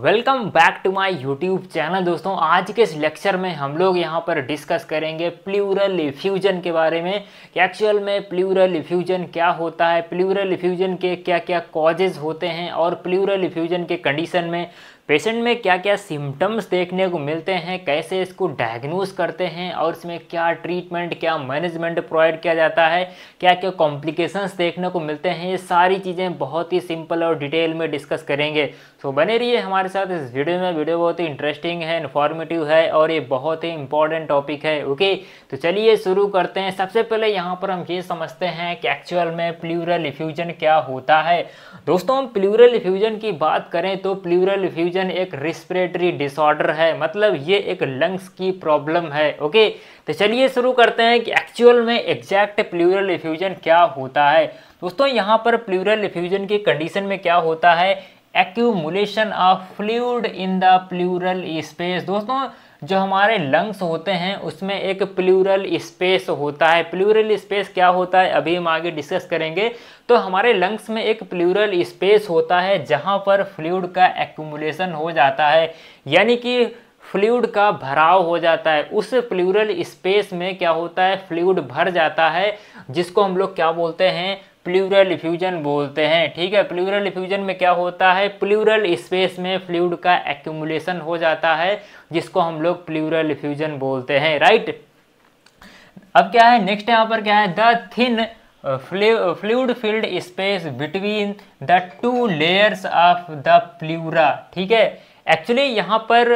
welcome back to my YouTube channel दोस्तों आज के इस लेक्चर में हम लोग यहाँ पर डिस्कस करेंगे प्लूरल इफ्यूजन के बारे में कि एक्चुअल में प्लूरल इफ्यूजन क्या होता है प्लूरल इफ्यूजन के क्या क्या कॉजेज होते हैं और प्लूरल इफ्यूजन के कंडीशन में पेशेंट में क्या क्या सिम्टम्स देखने को मिलते हैं कैसे इसको डायग्नोज करते हैं और इसमें क्या ट्रीटमेंट क्या मैनेजमेंट प्रोवाइड किया जाता है क्या क्या कॉम्प्लिकेशंस देखने को मिलते हैं ये सारी चीज़ें बहुत ही सिंपल और डिटेल में डिस्कस करेंगे तो बने रहिए हमारे साथ इस वीडियो में वीडियो बहुत ही इंटरेस्टिंग है इन्फॉर्मेटिव है और ये बहुत ही इंपॉर्टेंट टॉपिक है ओके तो चलिए शुरू करते हैं सबसे पहले यहाँ पर हम ये समझते हैं कि एक्चुअल में प्लूरल इफ्यूजन क्या होता है दोस्तों हम प्लूरल इफ्यूजन की बात करें तो प्लूरल इफ्यूजन डिफ्यूजन एक रिस्परेटरी डिसऑर्डर है मतलब ये एक लंग्स की प्रॉब्लम है ओके तो चलिए शुरू करते हैं कि एक्चुअल में एग्जैक्ट प्लूरल इफ्यूजन क्या होता है दोस्तों यहाँ पर प्लूरल इफ्यूजन की कंडीशन में क्या होता है accumulation of fluid in the pleural space दोस्तों जो हमारे लंग्स होते हैं उसमें एक प्लूरल स्पेस होता है प्लूरल स्पेस क्या होता है अभी हम आगे डिस्कस करेंगे तो हमारे लंग्स में एक प्लूरल स्पेस होता है जहाँ पर फ्लूड का एक्यूमुलेशन हो जाता है यानी कि फ्लूड का भराव हो जाता है उस प्लूरल स्पेस में क्या होता है फ्लूड भर जाता है जिसको हम लोग क्या बोलते हैं प्लूरल इफ्यूजन बोलते हैं ठीक है प्लूरल इफ्यूजन में क्या होता है प्लूरल स्पेस में फ्लूड का एक्यूमुलेशन हो जाता है जिसको हम लोग प्लूरल इफ्यूजन बोलते हैं राइट अब क्या है नेक्स्ट यहाँ पर क्या है the thin fluid field space between the two layers of the pleura ठीक है एक्चुअली यहाँ पर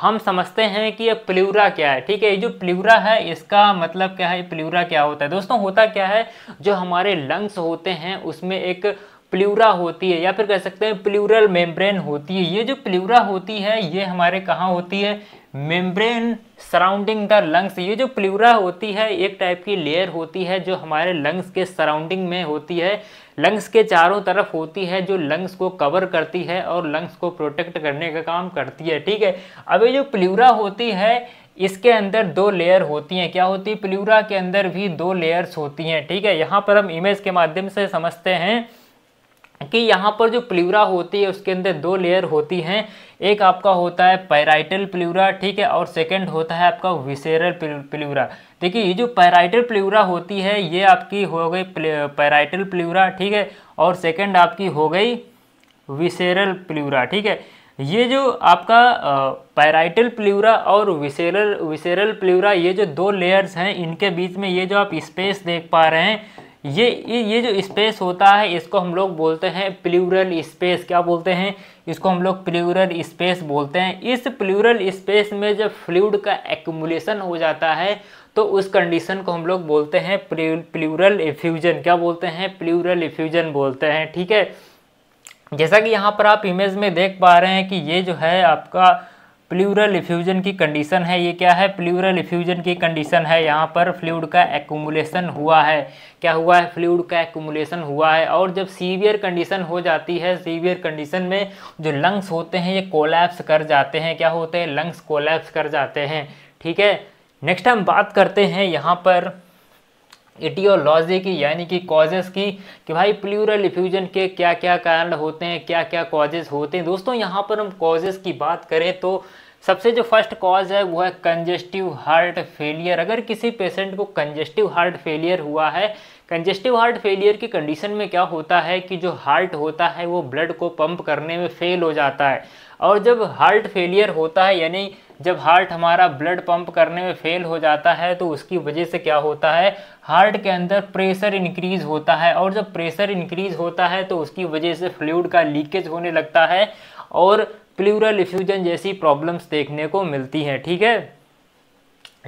हम समझते हैं कि ये प्लूरा क्या है ठीक है ये जो प्लूरा है इसका मतलब क्या है प्लूरा क्या होता है दोस्तों होता क्या है जो हमारे लंग्स होते हैं उसमें एक प्लूरा होती है या फिर कह सकते हैं प्लूरल मेम्ब्रेन होती है ये जो प्लूरा होती है ये हमारे कहाँ होती है मेम्ब्रेन सराउंडिंग द लंग्स ये जो प्लूरा होती है एक टाइप की लेयर होती है जो हमारे लंग्स के सराउंडिंग में होती है लंग्स के चारों तरफ होती है जो लंग्स को कवर करती है और लंग्स को प्रोटेक्ट करने का काम करती है ठीक है अब ये जो प्लूरा होती है इसके अंदर दो लेयर होती हैं क्या होती है प्लूरा के अंदर भी दो लेयर्स होती हैं ठीक है यहाँ पर हम इमेज के माध्यम से समझते हैं कि यहाँ पर जो प्लीवरा होती है उसके अंदर दो लेयर होती हैं एक आपका होता है पैराइटल प्लीवरा ठीक है और सेकंड होता है आपका विसेरल प्लीवरा देखिए ये जो पैराइटल प्लीवरा होती है ये आपकी हो गई पैराइटल प्लीवरा ठीक है और सेकंड आपकी हो गई विसेरल प्लीवरा ठीक है ये जो आपका पैराइटल प्लीवरा और विसेरल विसेरल प्लीवरा ये जो दो लेयर्स हैं इनके बीच में ये जो आप स्पेस देख पा रहे हैं ये ये जो स्पेस होता है इसको हम लोग बोलते हैं प्लूरल स्पेस क्या बोलते हैं इसको हम लोग प्लूरल स्पेस बोलते हैं इस प्लूरल स्पेस में जब फ्लूड का एक्मुलेशन हो जाता है तो उस कंडीशन को हम लोग बोलते हैं प्लूरल इफ्यूजन क्या बोलते हैं प्लूरल इफ्यूजन बोलते हैं ठीक है जैसा कि यहाँ पर आप इमेज में देख पा रहे हैं कि ये जो है आपका प्लूरल इफ्यूजन की कंडीशन है ये क्या है प्लूरल इफ्यूजन की कंडीशन है यहाँ पर फ्लूड का एकुमुलेशन हुआ है क्या हुआ है फ्लूड का एकुमुलेशन हुआ है और जब सीवियर कंडीशन हो जाती है सीवियर कंडीशन में जो लंग्स होते हैं ये कोलैप्स कर जाते हैं क्या होते हैं लंग्स कोलैप्स कर जाते हैं ठीक है नेक्स्ट हम बात करते हैं यहाँ पर इटियोलॉजी की यानी कि कॉजेस की कि भाई प्लूरल इफ्यूजन के क्या क्या कारण होते हैं क्या क्या कॉजेज होते हैं दोस्तों यहाँ पर हम कॉजेस की बात करें तो सबसे जो फर्स्ट कॉज है वो है कंजेस्टिव हार्ट फेलियर अगर किसी पेशेंट को कंजेस्टिव हार्ट फेलियर हुआ है कंजेस्टिव हार्ट फेलियर की कंडीशन में क्या होता है कि जो हार्ट होता है वो ब्लड को पंप करने में फेल हो जाता है और जब हार्ट फेलियर होता है यानी जब हार्ट हमारा ब्लड पंप करने में फेल हो जाता है तो उसकी वजह से क्या होता है हार्ट के अंदर प्रेशर इंक्रीज होता है और जब प्रेशर इंक्रीज होता है तो उसकी वजह से फ्लूड का लीकेज होने लगता है और प्लूरल इफ्यूजन जैसी प्रॉब्लम्स देखने को मिलती हैं ठीक है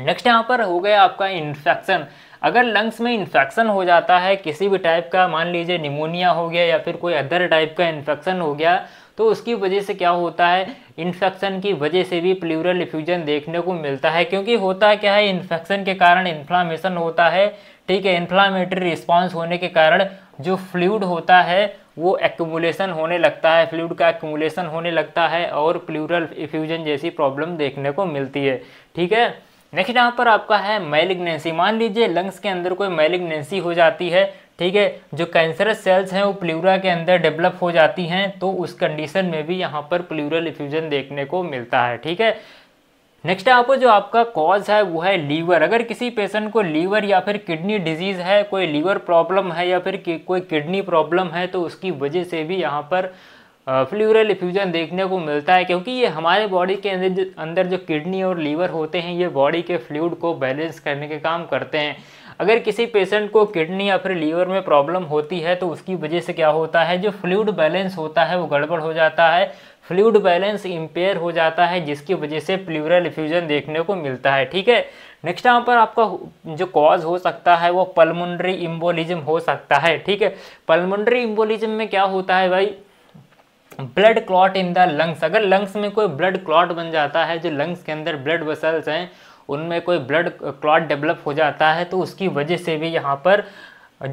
नेक्स्ट यहाँ पर हो गया आपका इन्फेक्शन अगर लंग्स में इन्फेक्शन हो जाता है किसी भी टाइप का मान लीजिए निमोनिया हो गया या फिर कोई अदर टाइप का इन्फेक्शन हो गया तो उसकी वजह से क्या होता है इन्फेक्शन की वजह से भी प्लूरल इफ्यूजन देखने को मिलता है क्योंकि होता क्या है इन्फेक्शन के कारण इन्फ्लामेशन होता है ठीक है इन्फ्लामेटरी रिस्पॉन्स होने के कारण जो फ्लूड होता है वो एक्यूमुलेशन होने लगता है फ्लूड का एक्यूमुलेशन होने लगता है और प्लूरल इफ्यूजन जैसी प्रॉब्लम देखने को मिलती है ठीक है नेक्स्ट यहाँ पर आपका है मैलिग्नेंसी मान लीजिए लंग्स के अंदर कोई मैलिग्नेंसी हो जाती है ठीक है जो कैंसरस सेल्स हैं वो प्लूरा के अंदर डेवलप हो जाती हैं तो उस कंडीशन में भी यहाँ पर प्लूरल इफ्यूजन देखने को मिलता है ठीक है नेक्स्ट आपको जो आपका कॉज है वो है लीवर अगर किसी पेशेंट को लीवर या फिर किडनी डिजीज़ है कोई लीवर प्रॉब्लम है या फिर कि, कोई किडनी प्रॉब्लम है तो उसकी वजह से भी यहाँ पर फ्लूरल इफ्यूजन देखने को मिलता है क्योंकि ये हमारे बॉडी के अंदर जो किडनी और लीवर होते हैं ये बॉडी के फ्लूड को बैलेंस करने के काम करते हैं अगर किसी पेशेंट को किडनी या फिर लीवर में प्रॉब्लम होती है तो उसकी वजह से क्या होता है जो फ्लूड बैलेंस होता है वो गड़बड़ हो जाता है फ्लूड बैलेंस इम्पेयर हो जाता है जिसकी वजह से प्लूरल इफ्यूजन देखने को मिलता है ठीक है नेक्स्ट यहाँ पर आपका जो कॉज हो सकता है वो पलमुंड्री इम्बोलिज्म हो सकता है ठीक है पलमुंड्री इम्बोलिज्म में क्या होता है भाई blood clot in the lungs अगर लंग्स में कोई ब्लड क्लॉट बन जाता है जो लंग्स के अंदर ब्लड वसल्स हैं उनमें कोई ब्लड क्लॉट डेवलप हो जाता है तो उसकी वजह से भी यहाँ पर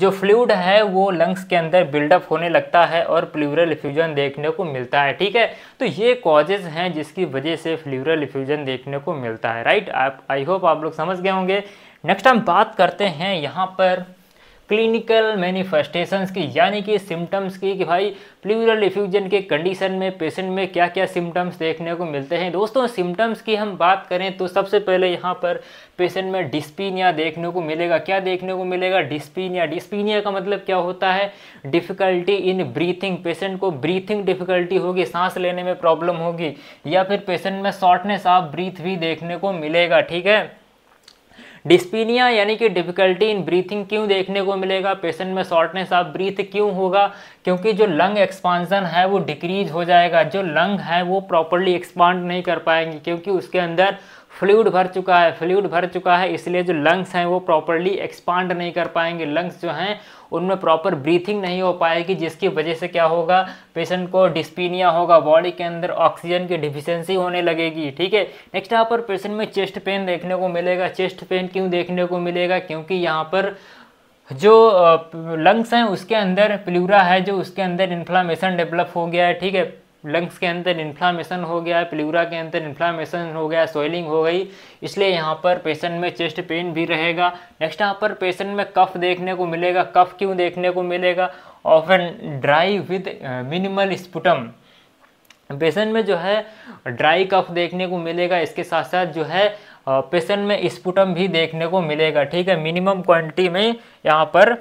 जो फ्लूड है वो लंग्स के अंदर बिल्डअप होने लगता है और फ्लूरल इफ्यूजन देखने को मिलता है ठीक है तो ये कॉजेज़ हैं जिसकी वजह से फ्लूरल इफ्यूजन देखने को मिलता है राइट आप आई होप आप लोग समझ गए होंगे नेक्स्ट हम बात करते हैं यहाँ पर क्लिनिकल मैनिफेस्टेशंस की यानी कि सिम्टम्स की कि भाई प्लूरल डिफ्यूजन के कंडीशन में पेशेंट में क्या क्या सिम्टम्स देखने को मिलते हैं दोस्तों सिम्टम्स की हम बात करें तो सबसे पहले यहाँ पर पेशेंट में डिस्पिनिया देखने को मिलेगा क्या देखने को मिलेगा डिस्पिनिया डिस्पिनिया का मतलब क्या होता है डिफ़िकल्टी इन ब्रीथिंग पेशेंट को ब्रीथिंग डिफ़िकल्टी होगी सांस लेने में प्रॉब्लम होगी या फिर पेशेंट में शॉर्टनेस ऑफ ब्रीथ भी देखने को मिलेगा ठीक है डिस्पिनिया यानी कि डिफिकल्टी इन ब्रीथिंग क्यों देखने को मिलेगा पेशेंट में शॉर्टनेस ऑफ ब्रीथ क्यों होगा क्योंकि जो लंग एक्सपांसन है वो डिक्रीज हो जाएगा जो लंग है वो प्रॉपरली एक्सपांड नहीं कर पाएंगे क्योंकि उसके अंदर फ्लूड भर चुका है फ्लूड भर चुका है इसलिए जो लंग्स हैं वो प्रॉपरली एक्सपांड नहीं कर पाएंगे लंग्स जो हैं उनमें प्रॉपर ब्रीथिंग नहीं हो पाएगी जिसकी वजह से क्या होगा पेशेंट को डिस्पीनिया होगा बॉडी के अंदर ऑक्सीजन की डिफिशेंसी होने लगेगी ठीक है नेक्स्ट यहाँ पर पेशेंट में चेस्ट पेन देखने को मिलेगा चेस्ट पेन क्यों देखने को मिलेगा क्योंकि यहाँ पर जो लंग्स हैं उसके अंदर प्लूरा है जो उसके अंदर इन्फ्लामेशन डेवलप हो गया है ठीक है लंग्स के अंदर इन्फ्लामेशन हो गया प्लूरा के अंदर इन्फ्लामेशन हो गया सोइलिंग हो गई इसलिए यहाँ पर पेशेंट में चेस्ट पेन भी रहेगा नेक्स्ट यहाँ पर पेशेंट में कफ देखने को मिलेगा कफ क्यों देखने को मिलेगा an dry with minimal sputum patient में जो है ड्राई कफ देखने को मिलेगा इसके साथ साथ जो है पेशेंट uh, में स्पुटम भी देखने को मिलेगा ठीक है मिनिमम क्वान्टिटी में यहाँ पर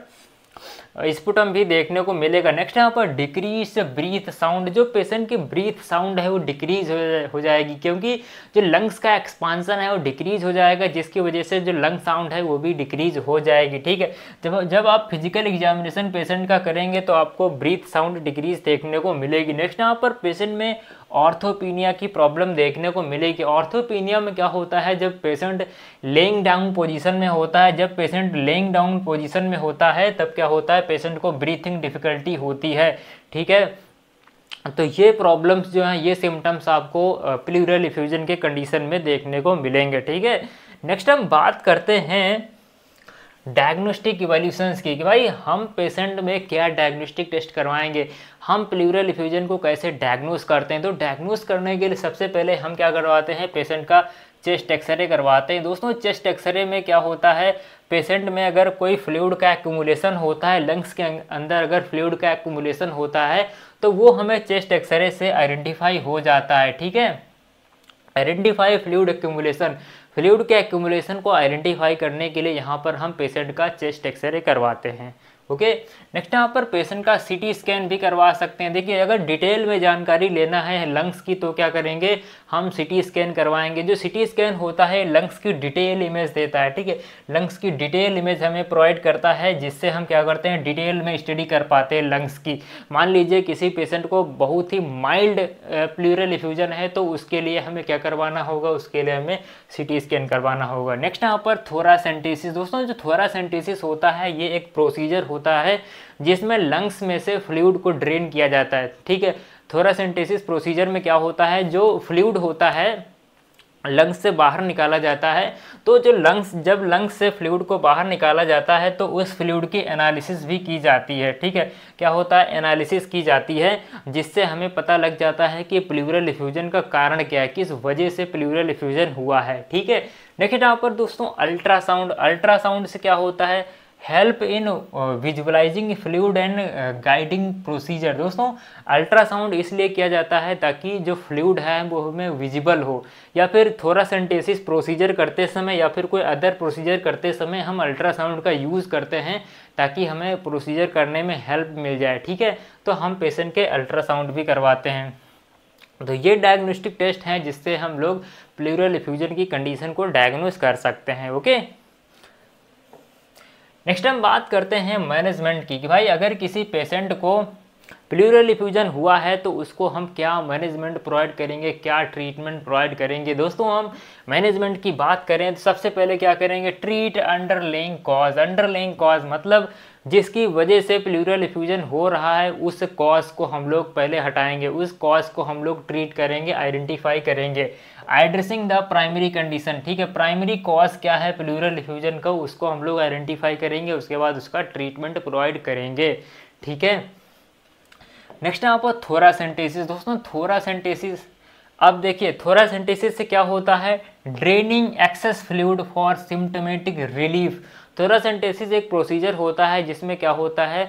स्पुटम भी देखने को मिलेगा नेक्स्ट यहाँ पर डिक्रीज ब्रीथ साउंड जो पेशेंट की ब्रीथ साउंड है वो डिक्रीज हो जाएगी क्योंकि जो लंग्स का एक्सपांसन है वो डिक्रीज हो जाएगा जिसकी वजह से जो लंग साउंड है वो भी डिक्रीज हो जाएगी ठीक है जब जब आप फिजिकल एग्जामिनेशन पेशेंट का करेंगे तो आपको ब्रीथ साउंड डिक्रीज देखने को मिलेगी नेक्स्ट यहाँ पर पेशेंट में ऑर्थोपीनिया की प्रॉब्लम देखने को मिलेगी ऑर्थोपीनिया में क्या होता है जब पेशेंट लेंग डाउन पोजीशन में होता है जब पेशेंट लेंग डाउन पोजीशन में होता है तब क्या होता है है पेशेंट को ब्रीथिंग डिफिकल्टी होती है ठीक है तो ये प्रॉब्लम्स जो हैं ये सिम्टम्स आपको प्लूरल इफ्यूजन के कंडीशन में देखने को मिलेंगे ठीक है नेक्स्ट हम बात करते हैं डायग्नोस्टिक इवोल्यूशंस की कि भाई हम पेशेंट में क्या डायग्नोस्टिक टेस्ट करवाएंगे हम प्लूरल इफ्यूजन को कैसे डायग्नोस करते हैं तो डायग्नोस करने के लिए सबसे पहले हम क्या करवाते हैं पेशेंट का चेस्ट एक्सरे करवाते हैं दोस्तों चेस्ट एक्सरे में क्या होता है पेशेंट में अगर कोई फ्लूड का एक्यूमुलेशन होता है लंग्स के अं-, अंदर अगर फ्लूड का एक्यूमुलेशन होता है तो वो हमें चेस्ट एक्सरे से आइडेंटिफाई हो जाता है ठीक है आइडेंटिफाई फ्लूड एक्यूमुलेशन फ्लूड के एक्यूमुलेशन को आइडेंटिफाई करने के लिए यहाँ पर हम पेशेंट का चेस्ट एक्सरे करवाते हैं ओके नेक्स्ट यहाँ पर पेशेंट का सीटी स्कैन भी करवा सकते हैं देखिए अगर डिटेल में जानकारी लेना है लंग्स की तो क्या करेंगे हम सिटी स्कैन करवाएंगे जो सिटी स्कैन होता है लंग्स की डिटेल इमेज देता है ठीक है लंग्स की डिटेल इमेज हमें प्रोवाइड करता है जिससे हम क्या करते हैं डिटेल में स्टडी कर पाते हैं लंग्स की मान लीजिए किसी पेशेंट को बहुत ही माइल्ड प्लूरल इफ्यूजन है तो उसके लिए हमें क्या करवाना होगा उसके लिए हमें सिटी स्कैन करवाना होगा नेक्स्ट यहाँ पर थोरासेंटेसिस दोस्तों जो सेंटिसिस होता है ये एक प्रोसीजर होता है जिसमें लंग्स में से फ्लूड को ड्रेन किया जाता है ठीक है थोरासेंटेसिस प्रोसीजर में क्या होता है जो फ्लूड होता है लंग्स से बाहर निकाला जाता है तो जो लंग्स जब लंग्स से फ्लूड को बाहर निकाला जाता है तो उस फ्लूड की एनालिसिस भी की जाती है ठीक है क्या होता है एनालिसिस की जाती है जिससे हमें पता लग जाता है कि प्लूरल इफ्यूजन का कारण क्या है किस वजह से प्लूरल इफ्यूजन हुआ है ठीक है देखिए यहाँ पर दोस्तों अल्ट्रासाउंड अल्ट्रासाउंड से क्या होता है help in visualizing fluid and guiding procedure दोस्तों अल्ट्रासाउंड इसलिए किया जाता है ताकि जो फ्लूड है वो हमें विजिबल हो या फिर थोड़ा सेंटेसिस प्रोसीजर करते समय या फिर कोई अदर प्रोसीजर करते समय हम अल्ट्रासाउंड का यूज़ करते हैं ताकि हमें प्रोसीजर करने में हेल्प मिल जाए ठीक है तो हम पेशेंट के अल्ट्रासाउंड भी करवाते हैं तो ये डायग्नोस्टिक टेस्ट हैं जिससे हम लोग प्लूरल इफ्यूजन की कंडीशन को डायग्नोस कर सकते हैं ओके नेक्स्ट हम बात करते हैं मैनेजमेंट की कि भाई अगर किसी पेशेंट को प्लूरल इफ्यूजन हुआ है तो उसको हम क्या मैनेजमेंट प्रोवाइड करेंगे क्या ट्रीटमेंट प्रोवाइड करेंगे दोस्तों हम मैनेजमेंट की बात करें तो सबसे पहले क्या करेंगे treat underlying cause underlying cause मतलब जिसकी वजह से प्लूरल इफ्यूजन हो रहा है उस कॉज को हम लोग पहले हटाएंगे उस कॉज को हम लोग ट्रीट करेंगे आइडेंटिफाई करेंगे एड्रेसिंग द प्राइमरी कंडीशन ठीक है प्राइमरी कॉज क्या है प्लूरल इफ्यूजन का उसको हम लोग आइडेंटिफाई करेंगे उसके बाद उसका ट्रीटमेंट प्रोवाइड करेंगे ठीक है नेक्स्ट है आप थोरा थोरासेंटेसिस दोस्तों थोरा सेंटेसिस अब देखिए थोरासेंटेसिस से क्या होता है draining excess fluid for symptomatic relief thoracentesis एक प्रोसीजर होता है जिसमें क्या होता है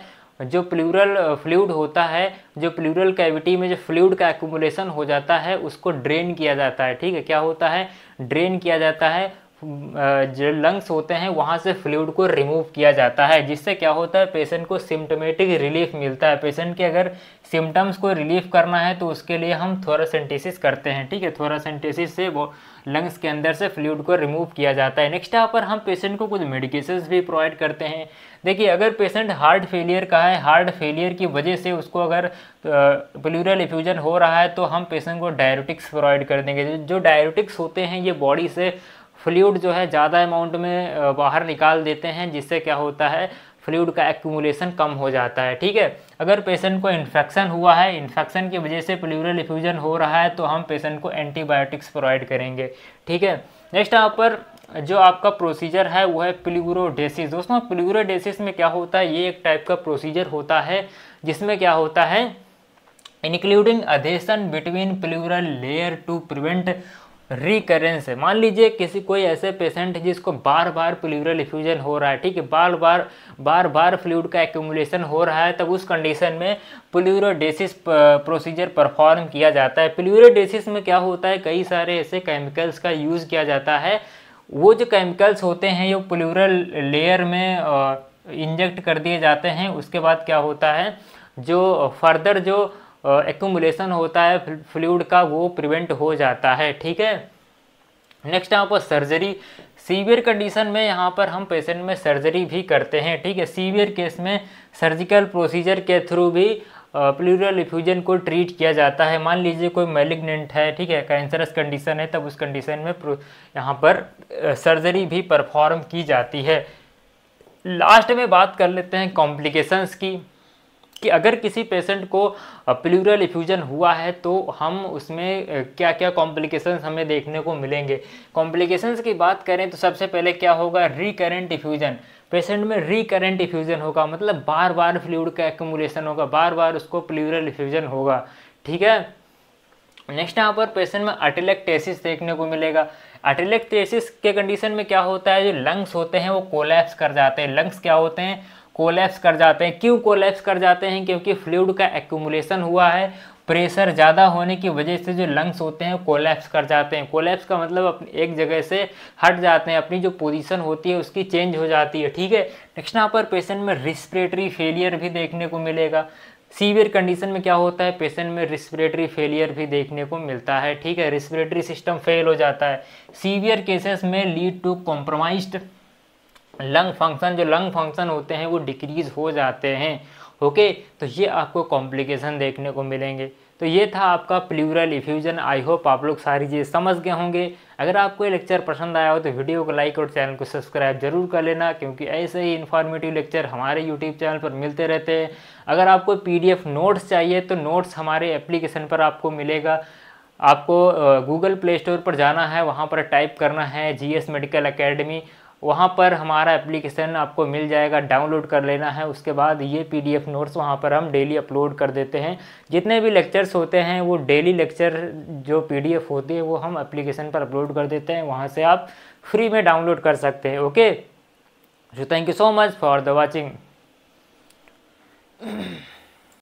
जो प्लूरल फ्लूड होता है जो प्लूरल कैविटी में जो फ्लूड का एकुमुलेशन हो जाता है उसको ड्रेन किया जाता है ठीक है क्या होता है ड्रेन किया जाता है जो लंग्स होते हैं वहाँ से फ्लूड को रिमूव किया जाता है जिससे क्या होता है पेशेंट को सिम्टोमेटिक रिलीफ मिलता है पेशेंट के अगर सिम्टम्स को रिलीफ करना है तो उसके लिए हम थोरासेंटेसिस करते हैं ठीक है थोरासेंटेसिस से वो लंग्स के अंदर से फ्लूड को रिमूव किया जाता है नेक्स्ट यहाँ पर हम पेशेंट को कुछ मेडिकेशन भी प्रोवाइड करते हैं देखिए अगर पेशेंट हार्ट फेलियर का है हार्ट फेलियर की वजह से उसको अगर प्लूरल इफ्यूजन हो रहा है तो हम पेशेंट को डायरेटिक्स प्रोवाइड कर देंगे जो डायरेटिक्स होते हैं ये बॉडी से फ्लूड जो है ज़्यादा अमाउंट में बाहर निकाल देते हैं जिससे क्या होता है फ्लूड का एक्यूमुलेशन कम हो जाता है ठीक है अगर पेशेंट को इन्फेक्शन हुआ है इन्फेक्शन की वजह से प्लूरल इफ्यूजन हो रहा है तो हम पेशेंट को एंटीबायोटिक्स प्रोवाइड करेंगे ठीक है नेक्स्ट यहाँ पर जो आपका प्रोसीजर है वो है प्लूरोडेसिस दोस्तों प्लूरोडेसिस में क्या होता है ये एक टाइप का प्रोसीजर होता है जिसमें क्या होता है including adhesion between pleural layer to prevent recurrence है मान लीजिए किसी कोई ऐसे पेशेंट है जिसको बार बार प्लूरल इफ्यूजन हो रहा है ठीक है बार बार बार बार फ्लूड का एक्यूमुलेशन हो रहा है तब उस कंडीशन में प्लूरोडेसिस प्रोसीजर परफॉर्म किया जाता है प्लूरोडेसिस में क्या होता है कई सारे ऐसे केमिकल्स का यूज़ किया जाता है वो जो केमिकल्स होते हैं ये प्लूरल लेयर में इंजेक्ट कर दिए जाते हैं उसके बाद क्या होता है जो फर्दर जो एक्यूमुलेशन होता है फ्लूड का वो प्रिवेंट हो जाता है ठीक है नेक्स्ट यहाँ पर सर्जरी सीवियर कंडीशन में यहाँ पर हम पेशेंट में सर्जरी भी करते हैं ठीक है सीवियर केस में सर्जिकल प्रोसीजर के थ्रू भी प्लूरल इफ्यूजन को ट्रीट किया जाता है मान लीजिए कोई मेलिग्नेंट है ठीक है कैंसरस कंडीशन है तब उस कंडीशन में यहाँ पर सर्जरी भी परफॉर्म की जाती है लास्ट में बात कर लेते हैं कॉम्प्लिकेशंस की कि अगर किसी पेशेंट को प्लूरल इफ्यूजन हुआ है तो हम उसमें क्या क्या कॉम्प्लिकेशंस हमें देखने को मिलेंगे कॉम्प्लिकेशंस की बात करें तो सबसे पहले क्या होगा रिकरेंट इफ्यूजन पेशेंट में रिकरेंट इफ्यूजन होगा मतलब बार बार फ्लूड का एक्यूमुलेशन होगा बार बार उसको प्लूरल इफ्यूजन होगा ठीक है नेक्स्ट यहाँ पर पेशेंट में अटेलेक्टेसिस देखने को मिलेगा अटेलेक्टेसिस के कंडीशन में क्या होता है जो लंग्स होते हैं वो कोलैप्स कर जाते हैं लंग्स क्या होते हैं कोलैप्स कर जाते हैं क्यों कोलैप्स कर जाते हैं क्योंकि फ्लूड का एक्यूमुलेशन हुआ है प्रेशर ज़्यादा होने की वजह से जो लंग्स होते हैं कोलैप्स कर जाते हैं कोलैप्स का मतलब अपनी एक जगह से हट जाते हैं अपनी जो पोजीशन होती है उसकी चेंज हो जाती है ठीक है नेक्स्ट यहाँ पर पेशेंट में रिस्परेटरी फेलियर भी देखने को मिलेगा सीवियर कंडीशन में क्या होता है पेशेंट में रिस्परेटरी फेलियर भी देखने को मिलता है ठीक है रिस्परेटरी सिस्टम फेल हो जाता है सीवियर केसेस में lead to compromised lung function जो लंग फंक्शन होते हैं वो डिक्रीज हो जाते हैं ओके तो ये आपको कॉम्प्लिकेशन देखने को मिलेंगे तो ये था आपका प्लूरल इफ्यूजन आई होप आप लोग सारी चीज़ समझ गए होंगे अगर आपको ये लेक्चर पसंद आया हो तो वीडियो को लाइक और चैनल को सब्सक्राइब जरूर कर लेना क्योंकि ऐसे ही इन्फॉर्मेटिव लेक्चर हमारे यूट्यूब चैनल पर मिलते रहते हैं अगर आपको पीडीएफ नोट्स चाहिए तो नोट्स हमारे एप्लीकेशन पर आपको मिलेगा आपको गूगल प्ले स्टोर पर जाना है वहाँ पर टाइप करना है जी मेडिकल अकेडमी वहाँ पर हमारा एप्लीकेशन आपको मिल जाएगा डाउनलोड कर लेना है उसके बाद ये पी डी एफ नोट्स वहाँ पर हम डेली अपलोड कर देते हैं जितने भी लेक्चर्स होते हैं वो डेली लेक्चर जो पी डी एफ होती है वो हम एप्लीकेशन पर अपलोड कर देते हैं वहाँ से आप फ्री में डाउनलोड कर सकते हैं okay so thank you so much for the watching